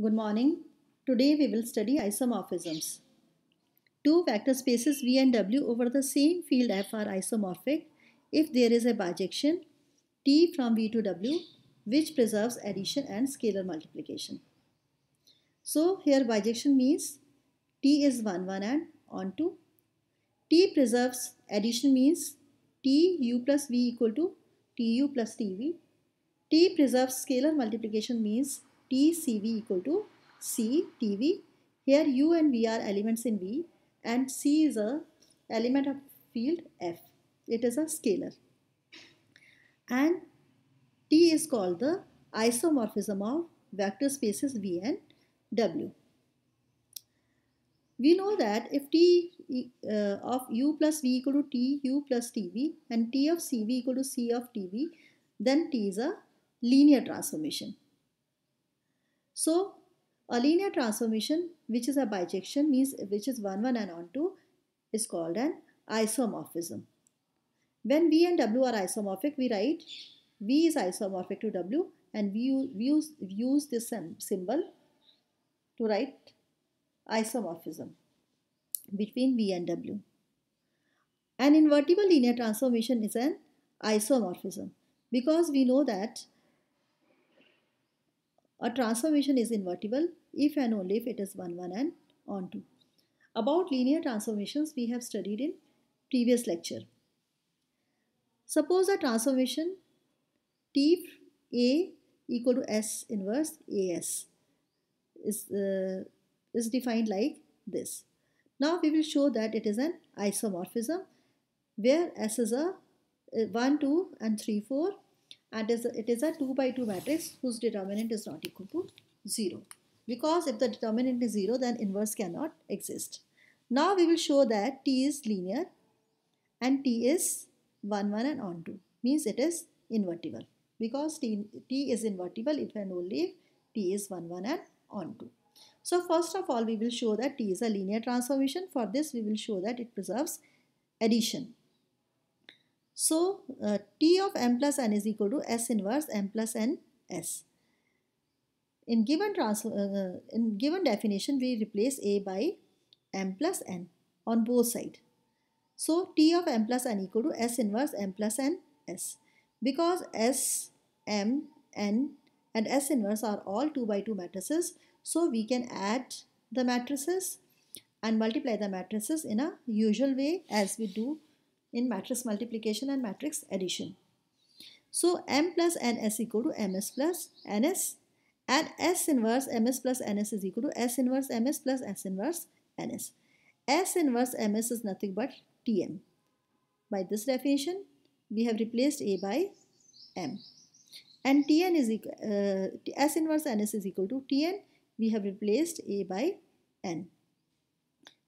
Good morning. Today we will study isomorphisms. Two vector spaces V and W over the same field F are isomorphic if there is a bijection T from V to W which preserves addition and scalar multiplication. So here bijection means T is 1 1 and on to T preserves addition means T U plus V equal to T U plus T V. T preserves scalar multiplication means TCV equal to CTV. Here U and V are elements in V and C is a element of field F. It is a scalar. And T is called the isomorphism of vector spaces V and W. We know that if T uh, of U plus V equal to T U plus TV and T of CV equal to C of TV, then T is a linear transformation. So a linear transformation which is a bijection means which is 1 1 and on 2 is called an isomorphism. When V and W are isomorphic we write V is isomorphic to W and we we use, we use this symbol to write isomorphism between V and W. An invertible linear transformation is an isomorphism because we know that a transformation is invertible if and only if it is 1 1 and onto. About linear transformations we have studied in previous lecture. Suppose a transformation T A equal to S inverse AS is, uh, is defined like this. Now we will show that it is an isomorphism where S is a uh, 1, 2 and 3, 4 and it is a 2 by 2 matrix whose determinant is not equal to 0 because if the determinant is 0 then inverse cannot exist. Now we will show that T is linear and T is 1 1 and on 2 means it is invertible because T, T is invertible if and only if T is 1 1 and on 2. So first of all we will show that T is a linear transformation for this we will show that it preserves addition so uh, T of m plus n is equal to S inverse m plus n S. In given, uh, uh, in given definition, we replace A by m plus n on both sides. So T of m plus n equal to S inverse m plus n S. Because S, m, n and S inverse are all 2 by 2 matrices, so we can add the matrices and multiply the matrices in a usual way as we do in matrix multiplication and matrix addition. So M plus NS equal to MS plus NS and S inverse MS plus NS is equal to S inverse MS plus S inverse NS. S inverse MS is nothing but TM. By this definition, we have replaced A by M. And TN is equal, uh, S inverse NS is equal to TN. We have replaced A by N.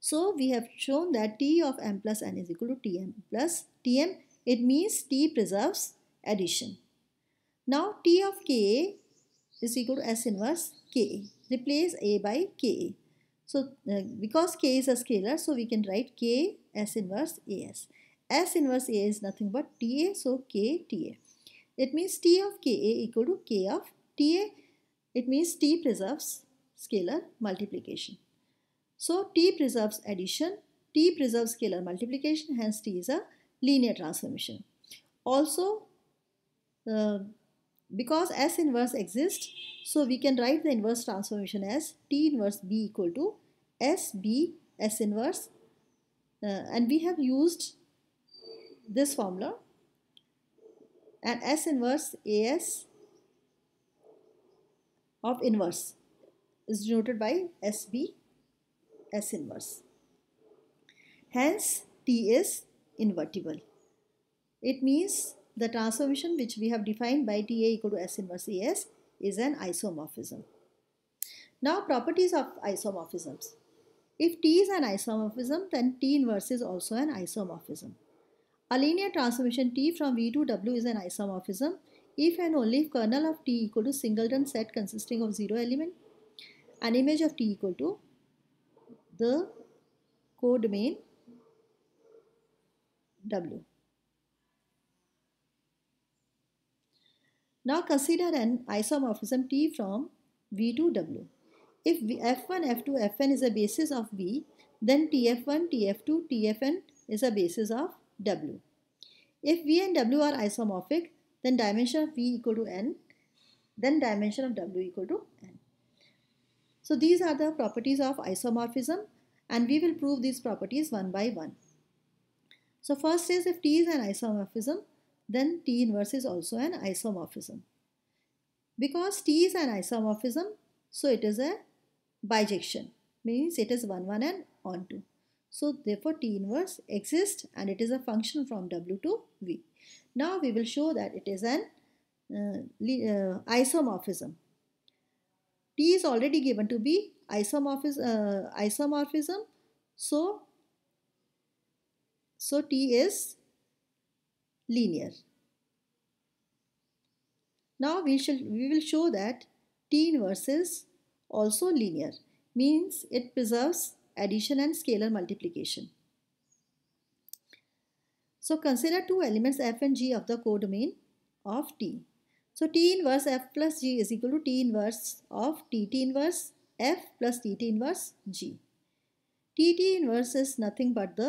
So we have shown that T of m plus n is equal to Tm plus Tm. It means T preserves addition. Now T of Ka is equal to S inverse Ka. Replace A by Ka. So uh, because K is a scalar, so we can write K S inverse AS. S inverse A is nothing but TA, so K TA. It means T of Ka equal to K of TA. It means T preserves scalar multiplication. So T preserves addition, T preserves scalar multiplication, hence T is a linear transformation. Also, uh, because S inverse exists, so we can write the inverse transformation as T inverse B equal to S B S inverse uh, and we have used this formula and S inverse AS of inverse is denoted by SB S inverse. Hence, T is invertible. It means the transformation which we have defined by TA equal to S inverse AS is an isomorphism. Now properties of isomorphisms. If T is an isomorphism, then T inverse is also an isomorphism. A linear transformation T from V to W is an isomorphism if and only if kernel of T equal to singleton set consisting of zero element, an image of T equal to the codomain W. Now consider an isomorphism T from V to W. If f one F1, F2, Fn is a basis of V, then TF1, TF2, TFn is a basis of W. If V and W are isomorphic, then dimension of V equal to N, then dimension of W equal to N. So these are the properties of isomorphism and we will prove these properties one by one. So first is if T is an isomorphism, then T inverse is also an isomorphism. Because T is an isomorphism, so it is a bijection, means it is 1, 1 and onto. So therefore T inverse exists and it is a function from W to V. Now we will show that it is an uh, uh, isomorphism. T is already given to be isomorphism, uh, isomorphism. So, so T is linear. Now we shall we will show that T inverse is also linear means it preserves addition and scalar multiplication. So consider two elements f and g of the codomain of T. So T inverse F plus G is equal to T inverse of T. T inverse F plus T. T inverse G. T T inverse is nothing but the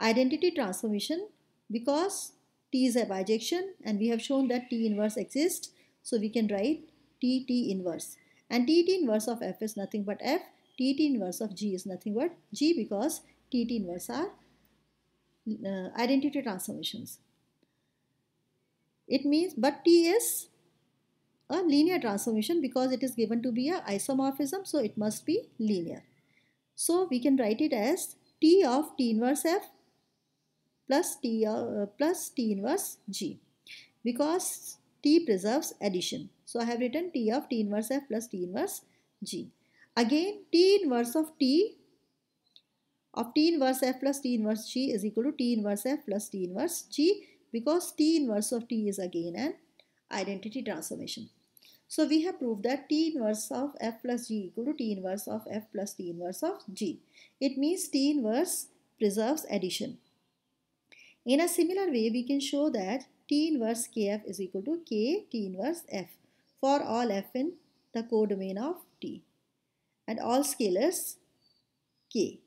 identity transformation because T is a bijection and we have shown that T inverse exists. So we can write T T inverse. And T T inverse of F is nothing but F. T T inverse of G is nothing but G because T T inverse are uh, identity transformations. It means, but T is a linear transformation because it is given to be a isomorphism, so it must be linear. So we can write it as T of T inverse F plus T, uh, plus T inverse G because T preserves addition. So I have written T of T inverse F plus T inverse G. Again T inverse of T of T inverse F plus T inverse G is equal to T inverse F plus T inverse G because T inverse of T is again an identity transformation. So we have proved that T inverse of F plus G equal to T inverse of F plus T inverse of G. It means T inverse preserves addition. In a similar way, we can show that T inverse KF is equal to K T inverse F for all F in the codomain of T and all scalars K.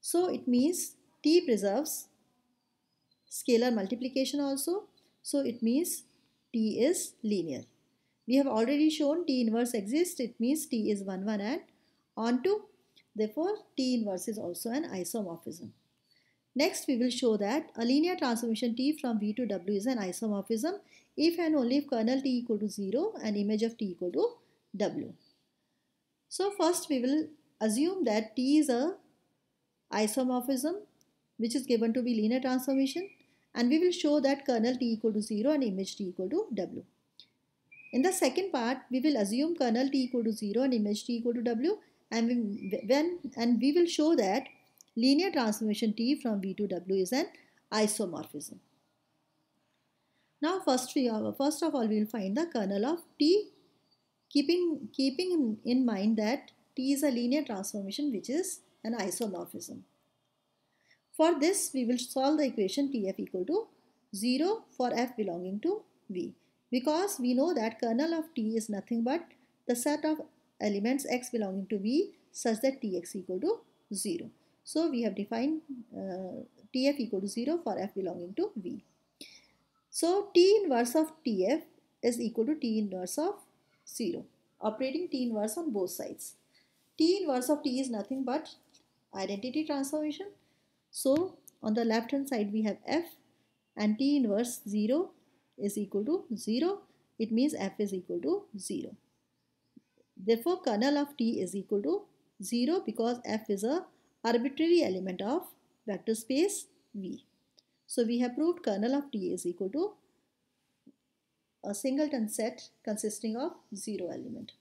So it means T preserves scalar multiplication also. So it means T is linear. We have already shown T inverse exists. It means T is 1 1 and onto. Therefore, T inverse is also an isomorphism. Next, we will show that a linear transformation T from V to W is an isomorphism if and only if kernel T equal to 0 and image of T equal to W. So first we will assume that T is a isomorphism which is given to be linear transformation and we will show that kernel t equal to 0 and image t equal to w. In the second part, we will assume kernel t equal to 0 and image t equal to w and we, when and we will show that linear transformation t from v to w is an isomorphism. Now first, we, first of all we will find the kernel of t keeping, keeping in mind that t is a linear transformation which is an isomorphism. For this, we will solve the equation Tf equal to 0 for f belonging to V. Because we know that kernel of T is nothing but the set of elements x belonging to V such that Tx equal to 0. So we have defined uh, Tf equal to 0 for f belonging to V. So T inverse of Tf is equal to T inverse of 0, operating T inverse on both sides. T inverse of T is nothing but identity transformation so on the left hand side we have f and t inverse 0 is equal to 0. It means f is equal to 0. Therefore kernel of t is equal to 0 because f is a arbitrary element of vector space v. So we have proved kernel of t is equal to a singleton set consisting of 0 element.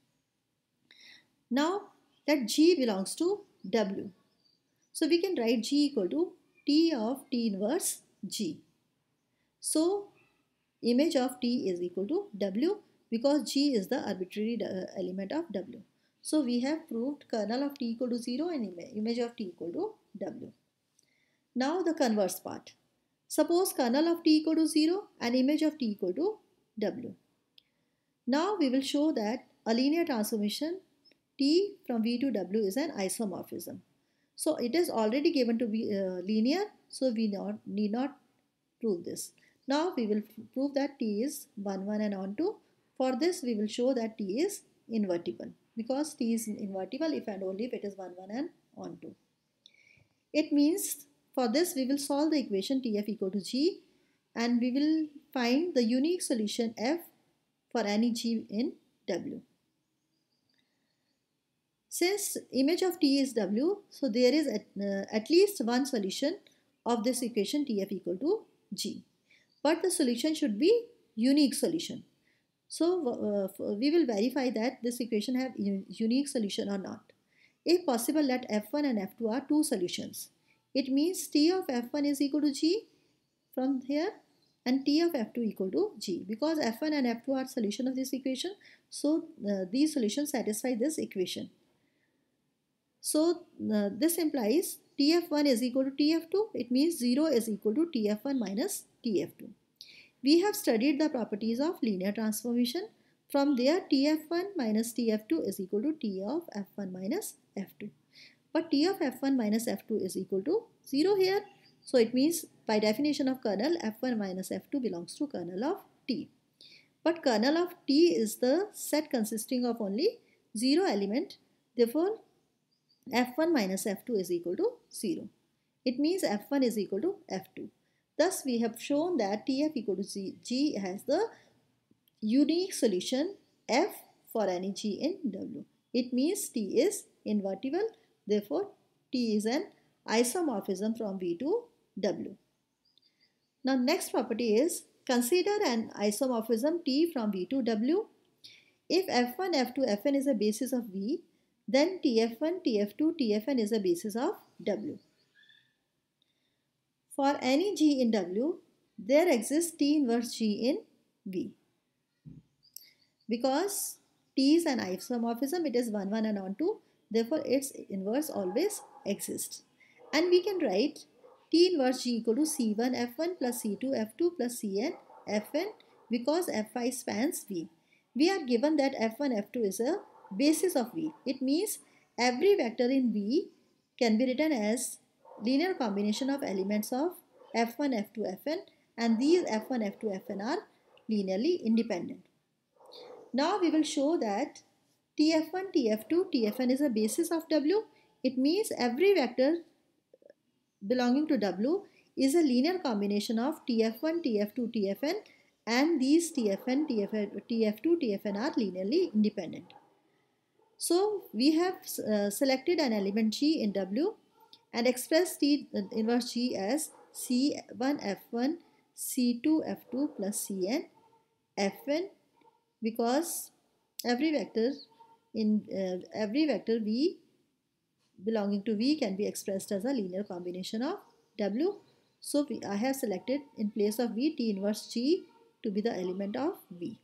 Now let G belongs to W. So we can write G equal to T of T inverse G. So image of T is equal to W because G is the arbitrary uh, element of W. So we have proved kernel of T equal to 0 and image of T equal to W. Now the converse part. Suppose kernel of T equal to 0 and image of T equal to W. Now we will show that a linear transformation T from V to W is an isomorphism. So it is already given to be uh, linear, so we not, need not prove this. Now we will prove that T is 1, 1 and on 2. For this we will show that T is invertible because T is invertible if and only if it is 1, 1 and on 2. It means for this we will solve the equation Tf equal to G and we will find the unique solution F for any G in W. Since image of T is W, so there is at, uh, at least one solution of this equation Tf equal to G. But the solution should be unique solution. So uh, uh, we will verify that this equation have unique solution or not. If possible, let F1 and F2 are two solutions. It means T of F1 is equal to G from here and T of F2 equal to G because F1 and F2 are solution of this equation. So uh, these solutions satisfy this equation. So uh, this implies TF1 is equal to TF2. It means 0 is equal to TF1 minus TF2. We have studied the properties of linear transformation. From there TF1 minus TF2 is equal to T of F1 minus F2. But T of F1 minus F2 is equal to 0 here. So it means by definition of kernel F1 minus F2 belongs to kernel of T. But kernel of T is the set consisting of only 0 element. Therefore f1 minus f2 is equal to 0. It means f1 is equal to f2. Thus we have shown that tf equal to g, g has the unique solution f for any g in w. It means t is invertible therefore t is an isomorphism from v to w. Now next property is consider an isomorphism t from v to w. If f1, f2, fn is a basis of v then TF1, TF2, TFN is a basis of W. For any G in W, there exists T inverse G in V. Because T is an isomorphism, it is 1, 1 and on 2, therefore its inverse always exists. And we can write T inverse G equal to C1 F1 plus C2 F2 plus Cn Fn because Fi spans V. We are given that F1 F2 is a basis of V. It means every vector in V can be written as linear combination of elements of F1, F2, Fn and these F1, F2, Fn are linearly independent. Now we will show that TF1, TF2, TFn is a basis of W. It means every vector belonging to W is a linear combination of TF1, TF2, TFn and these TFn, TF, 2 TFn are linearly independent. So we have uh, selected an element G in W and expressed T uh, inverse G as C1F1, C2F2 plus Cn, Fn because every vector in uh, every vector V belonging to V can be expressed as a linear combination of W. So we, I have selected in place of V T inverse G to be the element of V.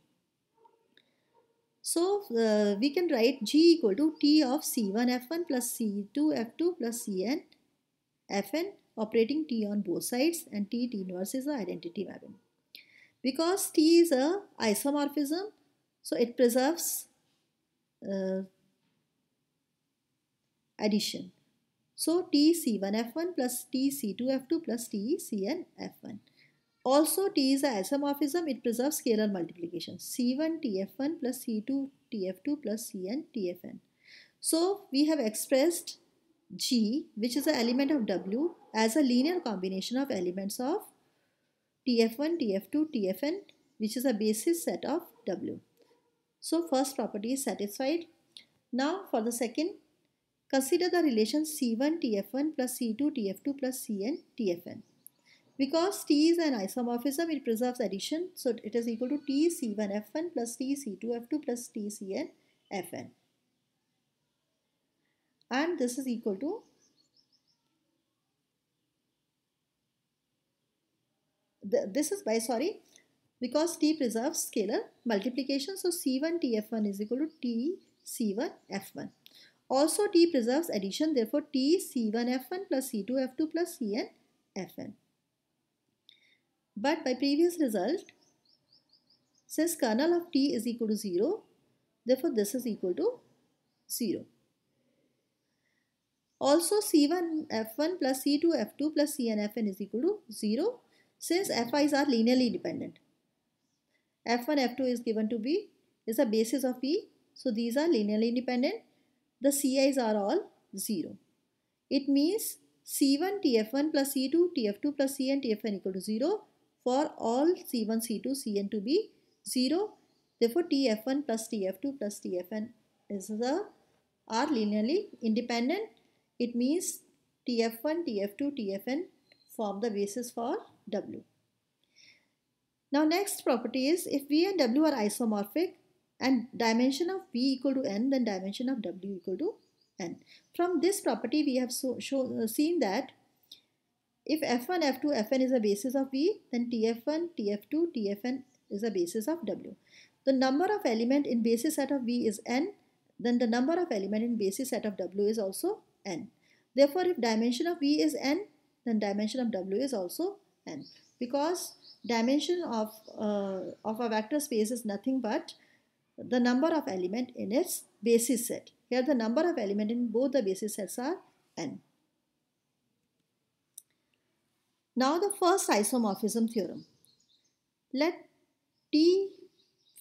So uh, we can write G equal to T of C1 F1 plus C2 F2 plus Cn Fn operating T on both sides and T, T inverse is the identity mapping. Because T is a isomorphism so it preserves uh, addition. So T C1F1 plus T C2F2 plus T Cn F1. Also, T is a isomorphism. It preserves scalar multiplication. C1 TF1 plus C2 TF2 plus Cn TFn. So, we have expressed G, which is an element of W, as a linear combination of elements of TF1, TF2, TFn, which is a basis set of W. So, first property is satisfied. Now, for the second, consider the relation C1 TF1 plus C2 TF2 plus Cn TFn. Because T is an isomorphism, it preserves addition. So it is equal to TC1F1 plus TC2F2 plus TCnFn. And this is equal to this is by sorry because T preserves scalar multiplication. So C1 TF1 is equal to T C1 F1. Also T preserves addition therefore T C1 F1 plus C2 F2 plus Cn Fn. But by previous result, since kernel of t is equal to 0, therefore this is equal to 0. Also C1 F1 plus C2 F2 plus Cn Fn is equal to 0 since Fi's are linearly dependent. F1 F2 is given to be is a basis of P so these are linearly independent. The Ci's are all 0. It means C1 TF1 plus C2 TF2 plus Cn TFn equal to 0 for all C1, C2, Cn to be 0. Therefore, TF1 plus TF2 plus TFn is the are linearly independent. It means TF1, TF2, TFn form the basis for W. Now next property is if V and W are isomorphic and dimension of V equal to N then dimension of W equal to N. From this property we have so, show, uh, seen that if F1, F2, Fn is a basis of V, then Tf1, Tf2, Tfn is a basis of W. The number of element in basis set of V is n, then the number of element in basis set of W is also n. Therefore, if dimension of V is n, then dimension of W is also n. Because dimension of, uh, of a vector space is nothing but the number of element in its basis set. Here the number of element in both the basis sets are n. Now the first isomorphism theorem. Let T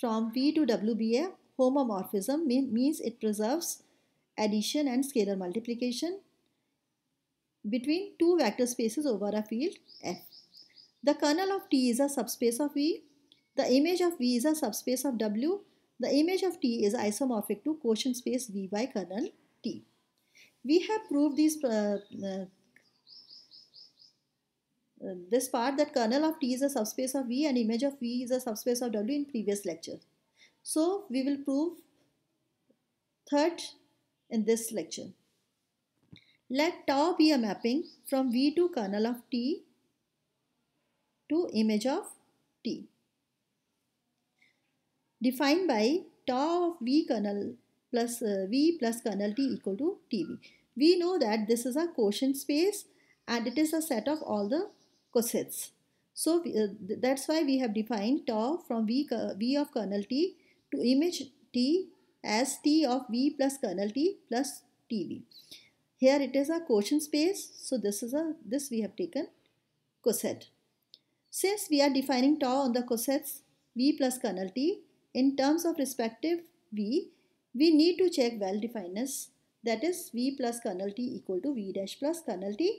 from V to W be a homomorphism mean, means it preserves addition and scalar multiplication between two vector spaces over a field F. The kernel of T is a subspace of V. The image of V is a subspace of W. The image of T is isomorphic to quotient space V by kernel T. We have proved these uh, uh, uh, this part that kernel of T is a subspace of V and image of V is a subspace of W in previous lecture. So we will prove third in this lecture. Let tau be a mapping from V to kernel of T to image of T defined by tau of V kernel plus uh, V plus kernel T equal to TV. We know that this is a quotient space and it is a set of all the cosets. So uh, th that's why we have defined tau from v, v of kernel t to image t as t of v plus kernel t plus tv. Here it is a quotient space. So this is a this we have taken coset. Since we are defining tau on the cosets v plus kernel t in terms of respective v, we need to check well-definedness that is v plus kernel t equal to v dash plus kernel t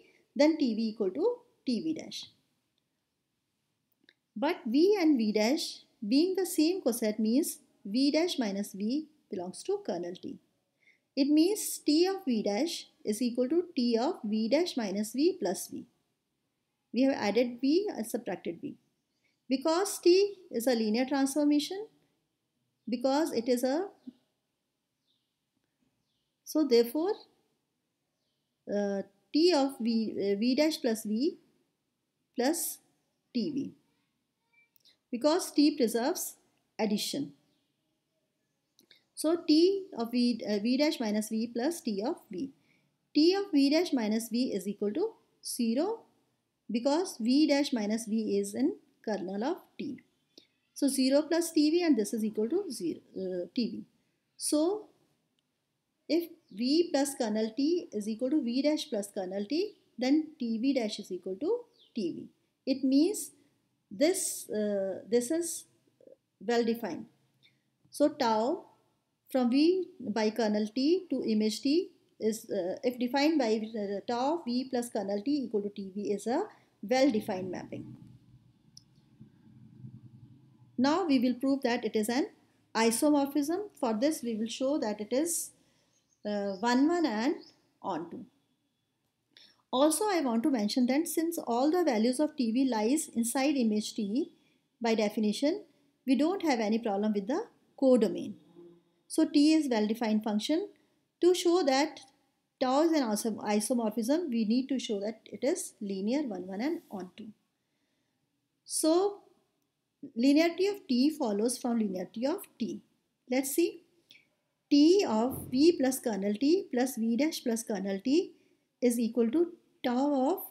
then tv equal to T v dash. But v and v dash being the same coset means v dash minus v belongs to kernel t. It means t of v dash is equal to t of v dash minus v plus v. We have added v and subtracted v. Because t is a linear transformation, because it is a, so therefore uh, t of v, uh, v dash plus v plus TV because T preserves addition. So T of V, uh, v dash minus V plus T of V. T of V dash minus V is equal to 0 because V dash minus V is in kernel of T. So 0 plus TV and this is equal to 0 uh, TV. So if V plus kernel T is equal to V dash plus kernel T then TV dash is equal to TV. It means this, uh, this is well defined. So tau from V by kernel T to image T is uh, if defined by uh, tau V plus kernel T equal to TV is a well defined mapping. Now we will prove that it is an isomorphism. For this we will show that it is uh, 1 1 and onto. Also, I want to mention that since all the values of TV lies inside image T, by definition, we don't have any problem with the codomain. So T is well-defined function. To show that tau is an isomorphism, we need to show that it is linear 1, 1 and onto. 2. So linearity of T follows from linearity of T. Let's see. T of V plus kernel T plus V dash plus kernel T is equal to tau of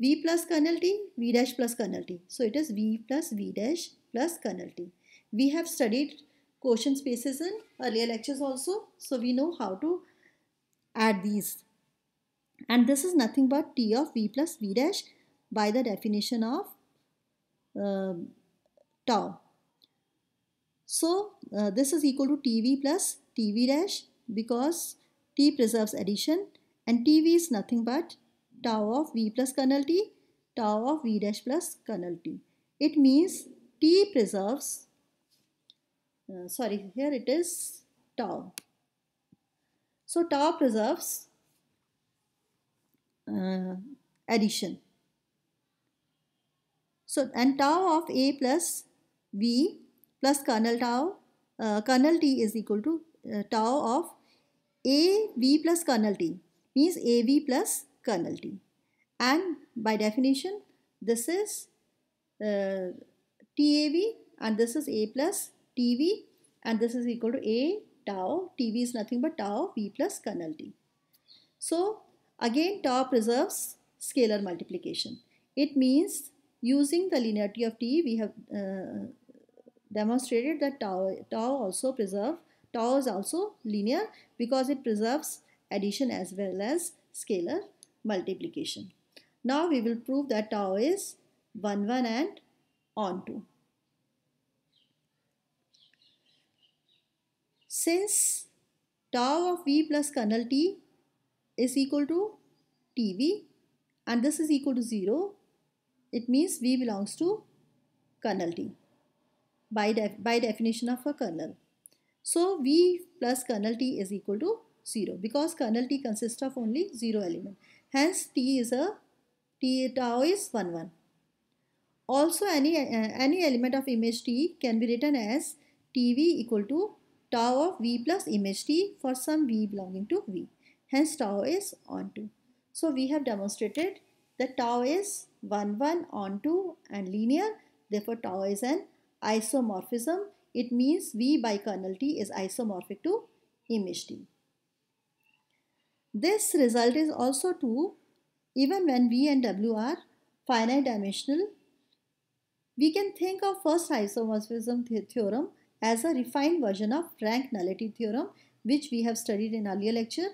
v plus kernel t, v dash plus kernel t. So it is v plus v dash plus kernel t. We have studied quotient spaces in earlier lectures also. So we know how to add these. And this is nothing but t of v plus v dash by the definition of uh, tau. So uh, this is equal to tv plus tv dash because t preserves addition and tv is nothing but tau of v plus kernel t, tau of v dash plus kernel t. It means t preserves, uh, sorry, here it is tau. So tau preserves uh, addition. So and tau of a plus v plus kernel tau, uh, kernel t is equal to uh, tau of a v plus kernel t means a v plus kernel T. And by definition, this is uh, TAV and this is A plus TV and this is equal to A tau. TV is nothing but tau V plus kernel T. So again tau preserves scalar multiplication. It means using the linearity of T we have uh, demonstrated that tau, tau also preserve tau is also linear because it preserves addition as well as scalar multiplication. Now we will prove that tau is 1 1 and on 2. Since tau of V plus kernel T is equal to TV and this is equal to 0, it means V belongs to kernel T by, def by definition of a kernel. So V plus kernel T is equal to 0 because kernel T consists of only 0 element. Hence T is a T tau is 1 1. Also any, uh, any element of image T can be written as TV equal to tau of V plus image T for some V belonging to V. Hence tau is onto. So we have demonstrated that tau is 1 1 onto and linear. Therefore tau is an isomorphism. It means V by kernel T is isomorphic to image T. This result is also true even when V and W are finite dimensional. We can think of first isomorphism theorem as a refined version of rank nullity theorem which we have studied in earlier lecture.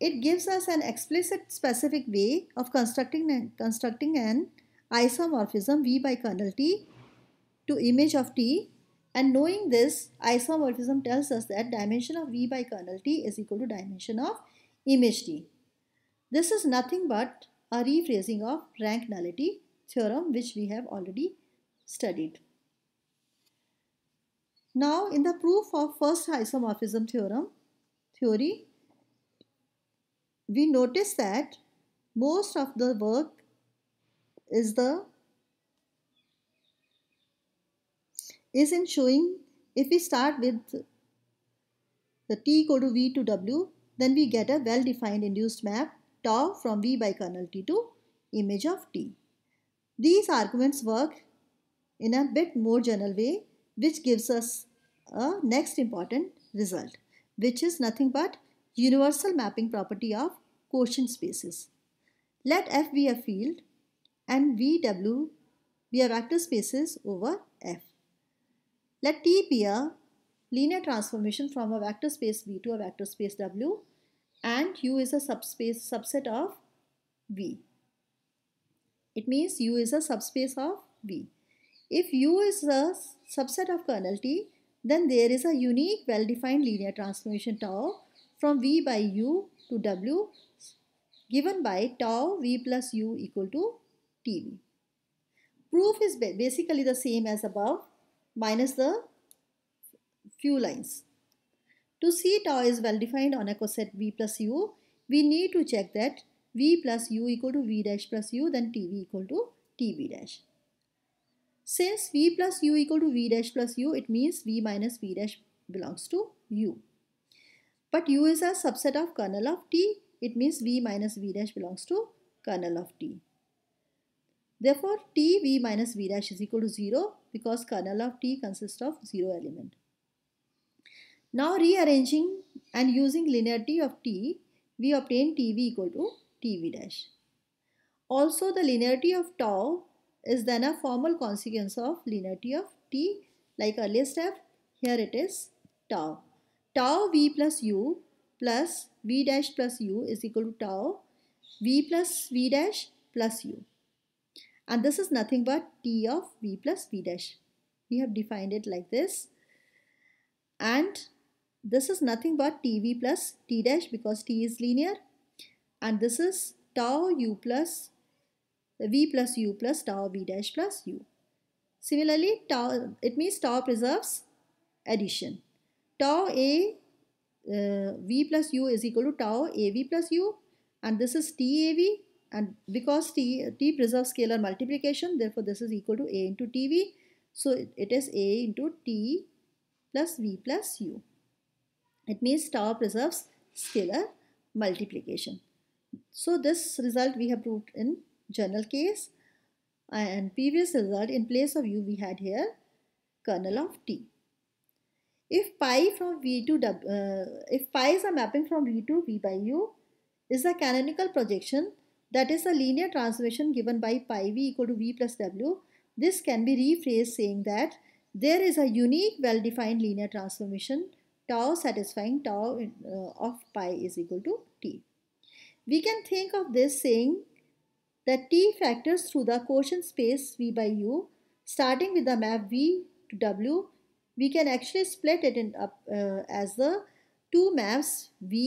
It gives us an explicit specific way of constructing, constructing an isomorphism V by kernel T to image of T and knowing this, isomorphism tells us that dimension of V by kernel T is equal to dimension of image T. This is nothing but a rephrasing of rank nullity theorem which we have already studied. Now in the proof of first isomorphism theorem theory, we notice that most of the work is the is not showing if we start with the T equal to V to W, then we get a well-defined induced map tau from V by kernel T to image of T. These arguments work in a bit more general way which gives us a next important result which is nothing but universal mapping property of quotient spaces. Let F be a field and VW be a vector spaces over F. Let T be a linear transformation from a vector space V to a vector space W and U is a subspace subset of V. It means U is a subspace of V. If U is a subset of kernel T, then there is a unique well-defined linear transformation tau from V by U to W given by tau V plus U equal to TV. Proof is basically the same as above minus the few lines. To see tau is well defined on a coset V plus U, we need to check that V plus U equal to V dash plus U then TV equal to TB dash. Since V plus U equal to V dash plus U, it means V minus V dash belongs to U. But U is a subset of kernel of T, it means V minus V dash belongs to kernel of T. Therefore, t v minus v dash is equal to 0 because kernel of t consists of 0 element. Now rearranging and using linearity of t, we obtain tv equal to tv dash. Also the linearity of tau is then a formal consequence of linearity of t like earlier step here it is tau. Tau v plus u plus v dash plus u is equal to tau v plus v dash plus u and this is nothing but T of V plus V dash. We have defined it like this and this is nothing but TV plus T dash because T is linear and this is tau U plus V plus U plus tau V dash plus U. Similarly, tau, it means tau preserves addition. Tau A uh, V plus U is equal to tau AV plus U and this is TAV and because t, t preserves scalar multiplication therefore this is equal to a into tv so it, it is a into t plus v plus u it means tau preserves scalar multiplication so this result we have proved in general case and previous result in place of u we had here kernel of t if pi from v to w, uh, if pi is a mapping from v to v by u is a canonical projection that is a linear transformation given by pi v equal to v plus w. This can be rephrased saying that there is a unique well-defined linear transformation tau satisfying tau uh, of pi is equal to t. We can think of this saying that t factors through the quotient space v by u starting with the map v to w we can actually split it in up uh, as the two maps v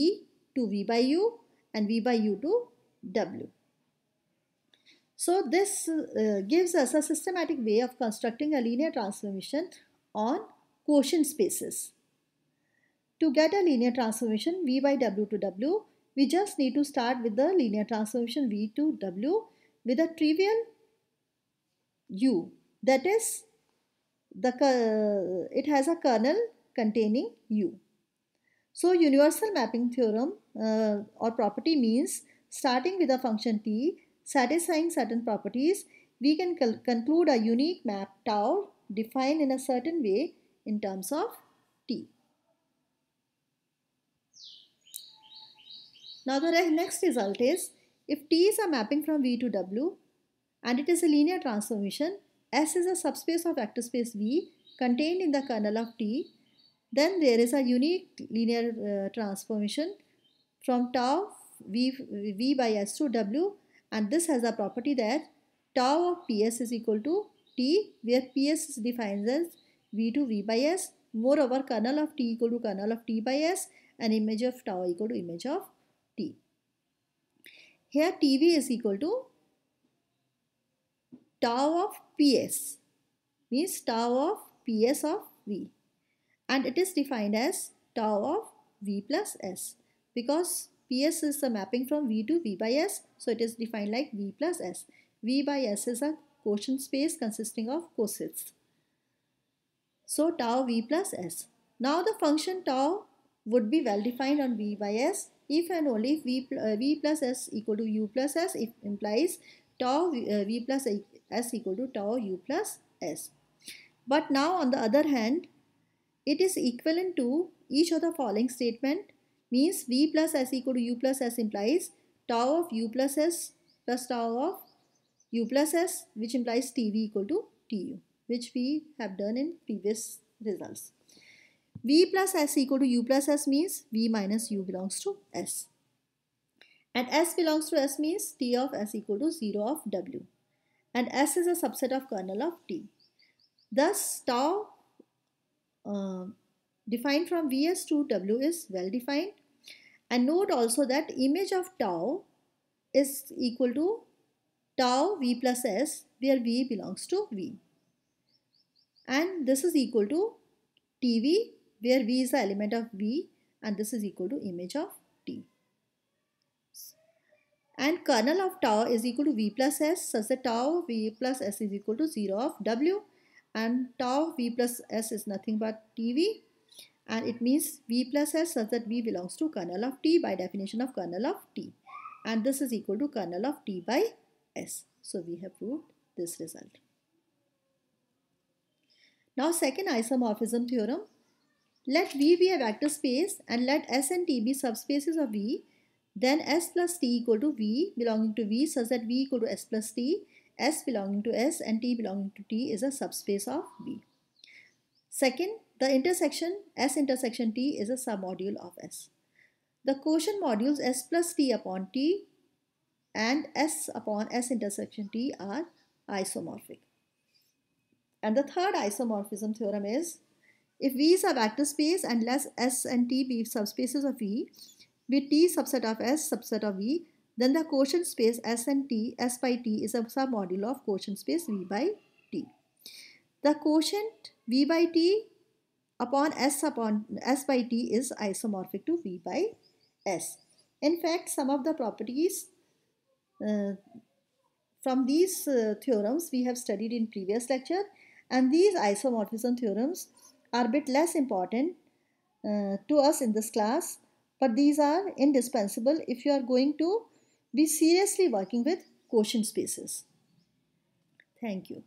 to v by u and v by u to w. So this uh, gives us a systematic way of constructing a linear transformation on quotient spaces. To get a linear transformation V by W to W, we just need to start with the linear transformation V to W with a trivial U. That is, the it has a kernel containing U. So universal mapping theorem uh, or property means starting with a function t satisfying certain properties, we can conclude a unique map tau defined in a certain way in terms of T. Now the next result is if T is a mapping from V to W and it is a linear transformation, S is a subspace of vector space V contained in the kernel of T, then there is a unique linear uh, transformation from tau v, v by S to W and this has a property that tau of ps is equal to t where ps is defined as v to v by s moreover kernel of t equal to kernel of t by s and image of tau equal to image of t here tv is equal to tau of ps means tau of ps of v and it is defined as tau of v plus s because PS is the mapping from V to V by S. So it is defined like V plus S. V by S is a quotient space consisting of cosets. So tau V plus S. Now the function tau would be well defined on V by S if and only if V, uh, v plus S equal to U plus S it implies tau V, uh, v plus S equal to tau U plus S. But now on the other hand, it is equivalent to each of the following statement means V plus S equal to U plus S implies tau of U plus S plus tau of U plus S which implies TV equal to TU which we have done in previous results. V plus S equal to U plus S means V minus U belongs to S. And S belongs to S means T of S equal to 0 of W. And S is a subset of kernel of T. Thus tau uh, defined from Vs to W is well defined and note also that image of tau is equal to tau v plus s where v belongs to v and this is equal to tv where v is the element of v and this is equal to image of t and kernel of tau is equal to v plus s such that tau v plus s is equal to 0 of w and tau v plus s is nothing but tv and it means V plus S such that V belongs to kernel of T by definition of kernel of T and this is equal to kernel of T by S. So we have proved this result. Now second isomorphism theorem. Let V be a vector space and let S and T be subspaces of V. Then S plus T equal to V belonging to V such that V equal to S plus T. S belonging to S and T belonging to T is a subspace of V. Second, the intersection S intersection T is a submodule of S. The quotient modules S plus T upon T and S upon S intersection T are isomorphic. And the third isomorphism theorem is if V is a vector space and let S and T be subspaces of V with T subset of S subset of V then the quotient space S and T S by T is a submodule of quotient space V by T. The quotient V by T upon S upon S by T is isomorphic to V by S. In fact, some of the properties uh, from these uh, theorems we have studied in previous lecture and these isomorphism theorems are a bit less important uh, to us in this class but these are indispensable if you are going to be seriously working with quotient spaces. Thank you.